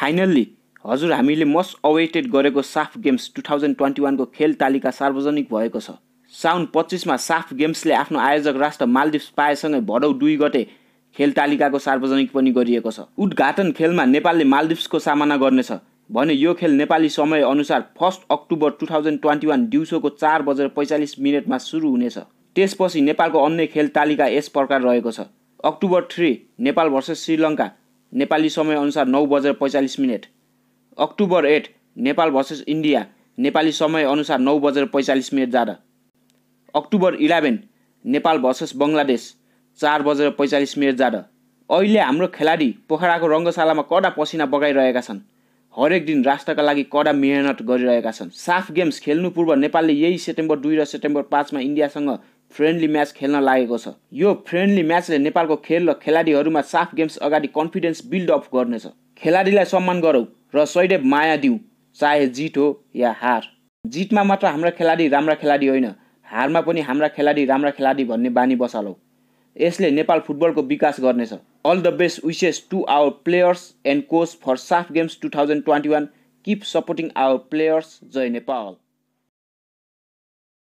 finally हजुर हामीले most awaited गरेको SAF games two thousand twenty वानको खेल तालिका सार्वजनिक भएको छ साउन पच्चिसमा साफ गेम्सले आफ्नो आयोजक राष्ट्र मालदिप्स पाएसँगै भडौ दुई गते खेल तालिकाको सार्वजनिक पनि गरिएको छ उद्घाटन खेलमा नेपालले मालदिप्सको सामना गर्नेछ भने यो खेल नेपाली समयअनुसार first October two thousand twenty one दिउँसोको चार बजेर पैँचालिस मिनटमा सुरु हुनेछ त्यसपछि नेपालको अन्य खेल तालिका यस प्रकार रहेको छ October three Nepal versus Sri Lanka Nepali समयअनुसार नौ बजेर पैँचालिस minute October eight Nepal versus India Nepali समयअनुसार नौ बजेर पैँचालिस मिनट जाँदा October eleven Nepal versus Bangladesh चार बजेर पैँचालिस मिनट जाँदा अहिले हाम्रो खेलाडी पोखराको रङ्गशालामा कडा पसिना बगाइरहेका छन् हरेक दिन राष्ट्रका लागि कडा मेहनत गरिरहेका छन् साफ गेम्स खेल्नु पूर्व नेपालले यही सेप्टेम्बर दुई र सेप्टेम्बर पाँचमा इन्डियासँग फ्रेन्डली म्याच खेल्न लागेको छ यो फ्रेन्डली म्याचले नेपालको खेल र खेलाडीहरूमा साफ गेम्स अगाडि कन्फिडेन्स बिल्ड अप गर्नेछ खेलाडीलाई सम्मान गरौँ र सैदेव माया दिउँ चाहे जित हो या हार जितमा मात्र हाम्रा खेलाडी राम्रा खेलाडी होइन हारमा पनि हाम्रा खेलाडी राम्रा खेलाडी भन्ने बानी बसालौ यसले नेपाल फुटबलको विकास गर्नेछ all the best wishes to our players and coach for SAF games two thousand twenty one keep supporting our players जय नेपाल